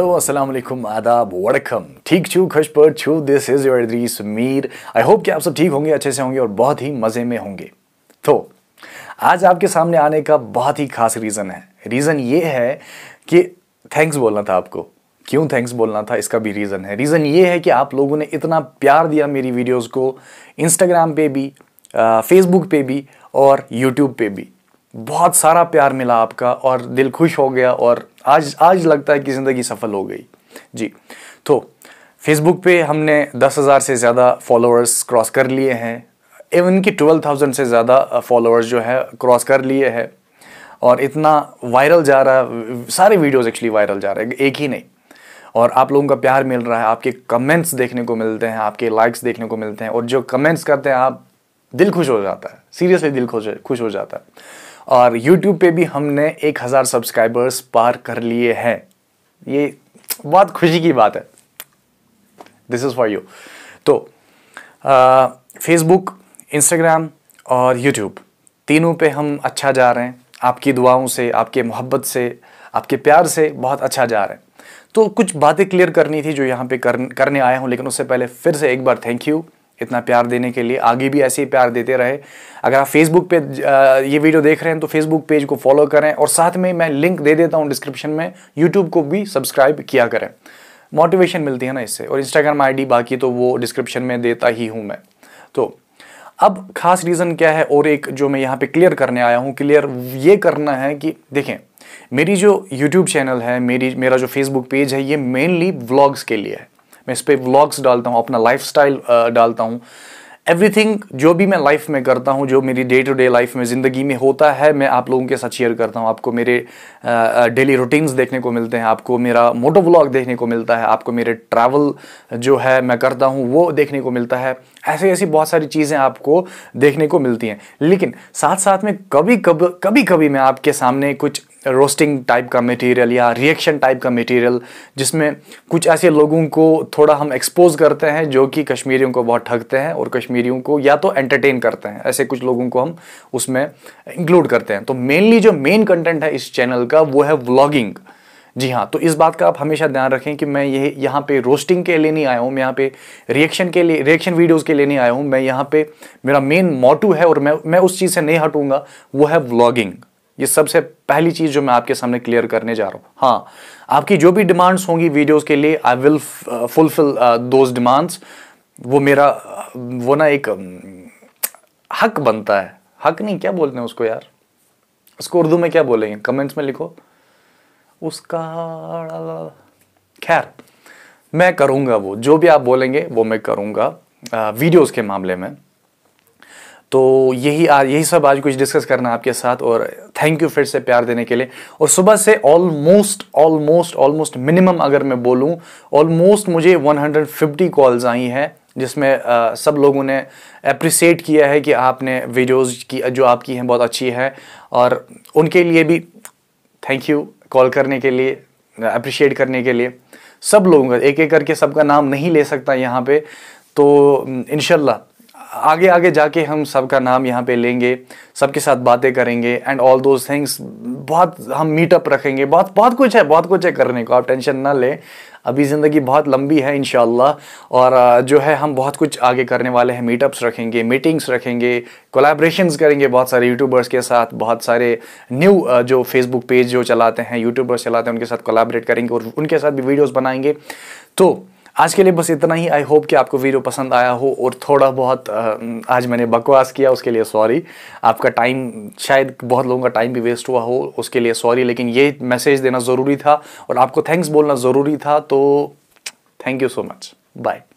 hello अस्सलाम वालेकुम आदाब वड़कम ठीक छू खुश पर छू this is your Idrees Mir I hope कि आप सब ठीक होंगे अच्छे से होंगे और बहुत ही मज़े में होंगे तो आज आपके सामने आने का बहुत ही खास रीज़न है रीज़न ये है कि थैंक्स बोलना था आपको क्यों थैंक्स बोलना था इसका भी रीज़न है रीज़न ये है कि आप लोगों ने इतना प्यार दिया मेरी वीडियोज़ को इंस्टाग्राम पे भी फेसबुक पे भी और यूट्यूब पे भी बहुत सारा प्यार मिला आपका और दिल खुश हो गया और आज आज लगता है कि ज़िंदगी सफल हो गई जी तो फेसबुक पे हमने 10,000 से ज़्यादा फॉलोअर्स क्रॉस कर लिए हैं इवन की 12,000 से ज़्यादा फॉलोअर्स जो है क्रॉस कर लिए हैं और इतना वायरल जा रहा है सारे वीडियोस एक्चुअली वायरल जा रहे हैं एक ही नहीं और आप लोगों का प्यार मिल रहा है आपके कमेंट्स देखने को मिलते हैं आपके लाइक्स देखने को मिलते हैं और जो कमेंट्स करते हैं आप दिल खुश हो जाता है सीरियसली दिल खुश खुश हो जाता है और यूट्यूब पे भी हमने एक हज़ार सब्सक्राइबर्स पार कर लिए हैं ये बहुत खुशी की बात है दिस इज़ फॉर यू तो फेसबुक इंस्टाग्राम और यूट्यूब तीनों पे हम अच्छा जा रहे हैं आपकी दुआओं से आपके मोहब्बत से आपके प्यार से बहुत अच्छा जा रहे हैं तो कुछ बातें क्लियर करनी थी जो यहाँ पे कर, करने आया हूँ लेकिन उससे पहले फिर से एक बार थैंक यू इतना प्यार देने के लिए आगे भी ऐसे ही प्यार देते रहे अगर आप फेसबुक पे ये वीडियो देख रहे हैं तो फेसबुक पेज को फॉलो करें और साथ में मैं लिंक दे देता हूँ डिस्क्रिप्शन में यूट्यूब को भी सब्सक्राइब किया करें मोटिवेशन मिलती है ना इससे और इंस्टाग्राम आई बाकी तो वो डिस्क्रिप्शन में देता ही हूँ मैं तो अब खास रीज़न क्या है और एक जो मैं यहाँ पे क्लियर करने आया हूँ क्लियर ये करना है कि देखें मेरी जो यूट्यूब चैनल है मेरी मेरा जो फेसबुक पेज है ये मेनली व्लॉग्स के लिए है मैं इस पर व्लॉग्स डालता हूँ अपना लाइफ स्टाइल डालता हूँ एवरीथिंग जो भी मैं लाइफ में करता हूँ जो मेरी डे टू डे लाइफ में ज़िंदगी में होता है मैं आप लोगों के साथ शेयर करता हूँ आपको मेरे डेली रूटीन्स देखने को मिलते हैं आपको मेरा मोटो व्लॉग देखने को मिलता है आपको मेरे ट्रैवल जो है मैं करता हूँ वो देखने को मिलता है ऐसे ऐसी बहुत सारी चीज़ें आपको देखने को मिलती हैं लेकिन साथ साथ में कभी कभी कभी कभी मैं आपके सामने कुछ रोस्टिंग टाइप का मटेरियल या रिएक्शन टाइप का मटेरियल जिसमें कुछ ऐसे लोगों को थोड़ा हम एक्सपोज करते हैं जो कि कश्मीरियों को बहुत ठगते हैं और कश्मीरियों को या तो एंटरटेन करते हैं ऐसे कुछ लोगों को हम उसमें इंक्लूड करते हैं तो मेनली जो मेन कंटेंट है इस चैनल का वो है व्लॉगिंग जी हाँ तो इस बात का आप हमेशा ध्यान रखें कि मैं ये यहाँ पे रोस्टिंग के लिए नहीं आया हूँ मैं यहाँ पे रिएक्शन के लिए रिएक्शन वीडियोस के लिए नहीं आया हूँ मैं यहाँ पे मेरा मेन मोटू है और मैं मैं उस चीज़ से नहीं हटूंगा वो है व्लॉगिंग ये सबसे पहली चीज़ जो मैं आपके सामने क्लियर करने जा रहा हूं हाँ आपकी जो भी डिमांड्स होंगी वीडियोस के लिए I will fulfil those demands वो मेरा uh, वो ना एक um, हक बनता है हक नहीं क्या बोलते हैं उसको यार उसको उर्दू में क्या बोलेंगे कमेंट्स में लिखो उसका खैर मैं करूंगा वो जो भी आप बोलेंगे वो मैं करूंगा वीडियोज़ uh, के मामले में तो यही आज यही सब आज कुछ डिस्कस करना है आपके साथ और थैंक यू फिर से प्यार देने के लिए और सुबह से ऑलमोस्ट ऑलमोस्ट ऑलमोस्ट मिनिमम अगर मैं बोलूँ ऑलमोस्ट मुझे 150 कॉल्स आई हैं जिसमें आ, सब लोगों ने अप्रिसिएट किया है कि आपने वीडियोस की जो आपकी हैं बहुत अच्छी है और उनके लिए भी थैंक यू कॉल करने के लिए अप्रिशिएट करने के लिए सब लोगों का एक एक करके सबका नाम नहीं ले सकता यहाँ पे तो इन आगे आगे जाके हम सबका नाम यहाँ पे लेंगे सबके साथ बातें करेंगे एंड ऑल दोज थिंग्स बहुत हम मीटअप रखेंगे बहुत बहुत कुछ है बहुत कुछ है करने को आप टेंशन ना लें अभी ज़िंदगी बहुत लंबी है इन और जो है हम बहुत कुछ आगे करने वाले हैं मीटअप्स रखेंगे मीटिंग्स रखेंगे कोलाब्रेशन करेंगे बहुत सारे यूट्यूबर्स के साथ बहुत सारे न्यू जो फेसबुक पेज जो चलाते हैं यूट्यूबर्स चलाते हैं उनके साथ कोलाबरेट करेंगे और उनके साथ भी वीडियोज़ बनाएंगे तो आज के लिए बस इतना ही आई होप कि आपको वीडियो पसंद आया हो और थोड़ा बहुत हम्म, आज मैंने बकवास किया उसके लिए सॉरी आपका टाइम शायद बहुत लोगों का टाइम भी वेस्ट हुआ हो उसके लिए सॉरी लेकिन ये मैसेज देना ज़रूरी था और आपको थैंक्स बोलना ज़रूरी था तो thank you so much bye